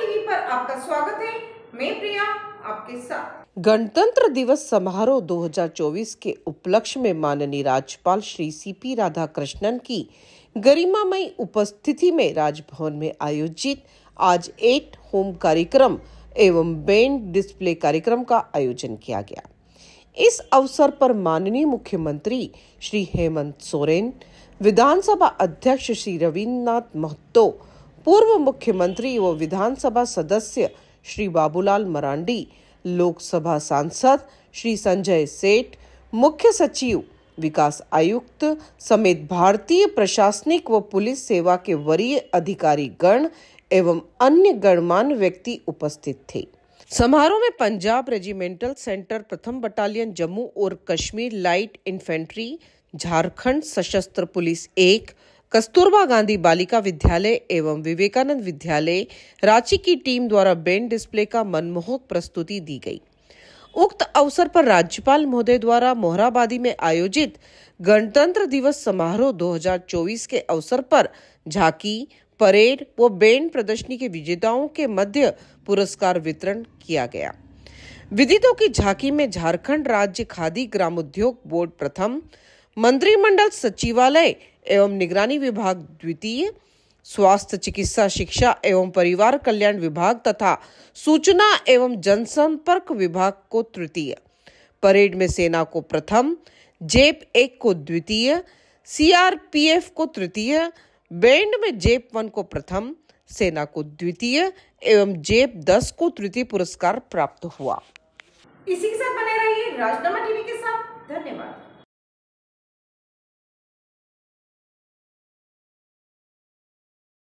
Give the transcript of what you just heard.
TV पर आपका स्वागत है मैं प्रिया आपके साथ गणतंत्र दिवस समारोह 2024 के उपलक्ष्य में माननीय राज्यपाल श्री सीपी राधा कृष्णन की मई उपस्थिति में राजभवन में आयोजित आज एट होम कार्यक्रम एवं बैंड डिस्प्ले कार्यक्रम का आयोजन किया गया इस अवसर पर माननीय मुख्यमंत्री श्री हेमंत सोरेन विधानसभा अध्यक्ष श्री रविन्द्रनाथ महतो पूर्व मुख्यमंत्री व विधानसभा सदस्य श्री बाबूलाल मरांडी लोकसभा सांसद श्री संजय सेठ मुख्य सचिव विकास आयुक्त समेत भारतीय प्रशासनिक व पुलिस सेवा के वरीय अधिकारी गण एवं अन्य गणमान्य व्यक्ति उपस्थित थे समारोह में पंजाब रेजिमेंटल सेंटर प्रथम बटालियन जम्मू और कश्मीर लाइट इन्फेंट्री झारखंड सशस्त्र पुलिस एक कस्तूरबा गांधी बालिका विद्यालय एवं विवेकानंद विद्यालय रांची की टीम द्वारा बैंड डिस्प्ले का मनमोहक प्रस्तुति दी गई उक्त अवसर पर राज्यपाल महोदय द्वारा मोहराबादी में आयोजित गणतंत्र दिवस समारोह 2024 के अवसर पर झांकी परेड व बैंड प्रदर्शनी के विजेताओं के मध्य पुरस्कार वितरण किया गया विदितों की झांकी में झारखंड राज्य खादी ग्रामोद्योग बोर्ड प्रथम मंत्रिमंडल सचिवालय एवं निगरानी विभाग द्वितीय स्वास्थ्य चिकित्सा शिक्षा एवं परिवार कल्याण विभाग तथा सूचना एवं जनसंपर्क विभाग को तृतीय परेड में सेना को प्रथम जेप एक को द्वितीय सीआरपीएफ को तृतीय बैंड में जेप वन को प्रथम सेना को द्वितीय एवं जेप दस को तृतीय पुरस्कार प्राप्त हुआ इसी के साथ बने रहिए राजनामा टीवी के साथ धन्यवाद